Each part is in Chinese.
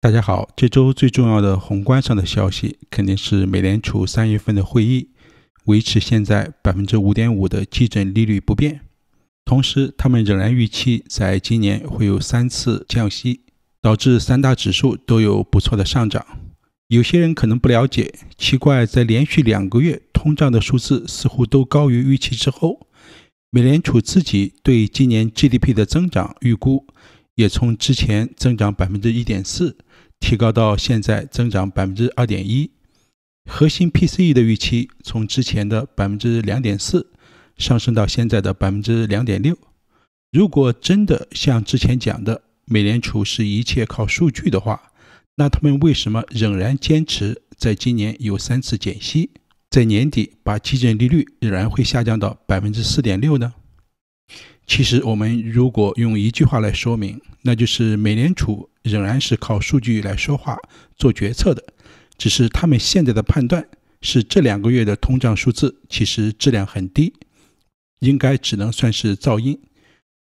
大家好，这周最重要的宏观上的消息肯定是美联储三月份的会议，维持现在百分之五点五的基准利率不变，同时他们仍然预期在今年会有三次降息，导致三大指数都有不错的上涨。有些人可能不了解，奇怪，在连续两个月通胀的数字似乎都高于预期之后，美联储自己对今年 GDP 的增长预估。也从之前增长百分之一点四提高到现在增长百分之二点一，核心 PCE 的预期从之前的百分之两点四上升到现在的百分之两点六。如果真的像之前讲的，美联储是一切靠数据的话，那他们为什么仍然坚持在今年有三次减息，在年底把基准利率仍然会下降到百分之四点六呢？其实，我们如果用一句话来说明，那就是美联储仍然是靠数据来说话、做决策的。只是他们现在的判断是，这两个月的通胀数字其实质量很低，应该只能算是噪音。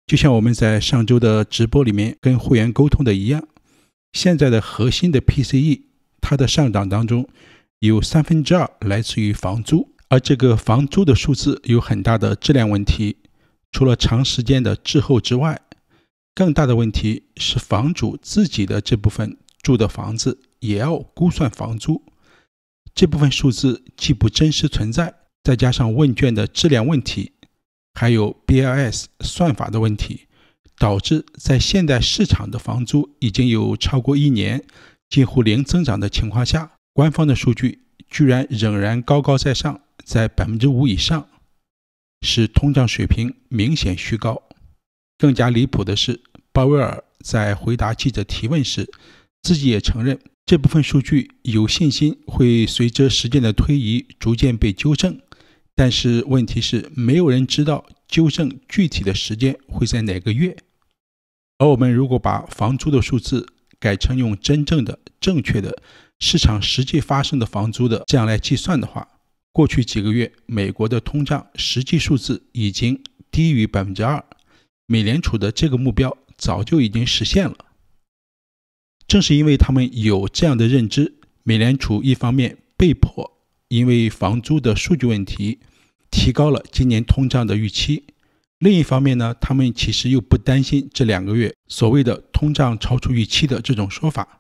就像我们在上周的直播里面跟会员沟通的一样，现在的核心的 PCE 它的上涨当中有三分之二来自于房租，而这个房租的数字有很大的质量问题。除了长时间的滞后之外，更大的问题是房主自己的这部分住的房子也要估算房租，这部分数字既不真实存在，再加上问卷的质量问题，还有 BLS 算法的问题，导致在现代市场的房租已经有超过一年近乎零增长的情况下，官方的数据居然仍然高高在上，在百分之五以上。使通胀水平明显虚高。更加离谱的是，鲍威尔在回答记者提问时，自己也承认这部分数据有信心会随着时间的推移逐渐被纠正。但是问题是，没有人知道纠正具体的时间会在哪个月。而我们如果把房租的数字改成用真正的、正确的市场实际发生的房租的这样来计算的话。过去几个月，美国的通胀实际数字已经低于百分之二，美联储的这个目标早就已经实现了。正是因为他们有这样的认知，美联储一方面被迫因为房租的数据问题提高了今年通胀的预期，另一方面呢，他们其实又不担心这两个月所谓的通胀超出预期的这种说法，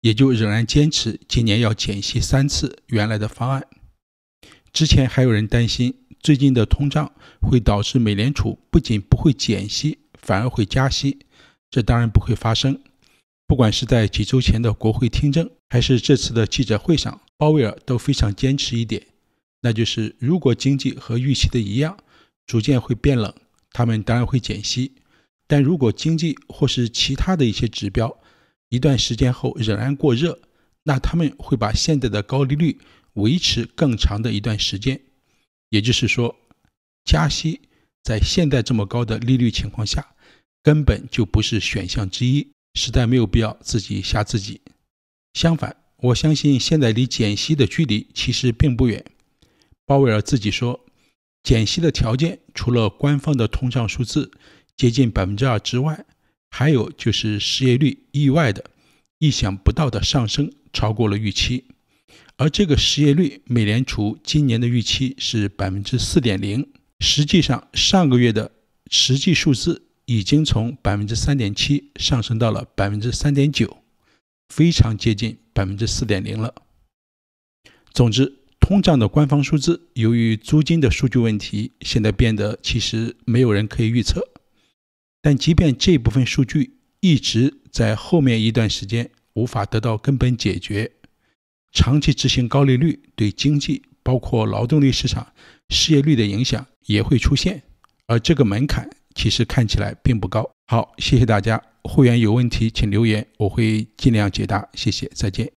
也就仍然坚持今年要减息三次原来的方案。之前还有人担心，最近的通胀会导致美联储不仅不会减息，反而会加息。这当然不会发生。不管是在几周前的国会听证，还是这次的记者会上，鲍威尔都非常坚持一点，那就是如果经济和预期的一样，逐渐会变冷，他们当然会减息。但如果经济或是其他的一些指标，一段时间后仍然过热，那他们会把现在的高利率。维持更长的一段时间，也就是说，加息在现在这么高的利率情况下，根本就不是选项之一，实在没有必要自己吓自己。相反，我相信现在离减息的距离其实并不远。鲍威尔自己说，减息的条件除了官方的通胀数字接近百分之二之外，还有就是失业率意外的、意想不到的上升超过了预期。而这个失业率，美联储今年的预期是百分之四点零，实际上上个月的实际数字已经从百分之三点七上升到了百分之三点九，非常接近百分之四点零了。总之，通胀的官方数字由于租金的数据问题，现在变得其实没有人可以预测。但即便这部分数据一直在后面一段时间无法得到根本解决。长期执行高利率对经济，包括劳动力市场、失业率的影响也会出现，而这个门槛其实看起来并不高。好，谢谢大家。会员有问题请留言，我会尽量解答。谢谢，再见。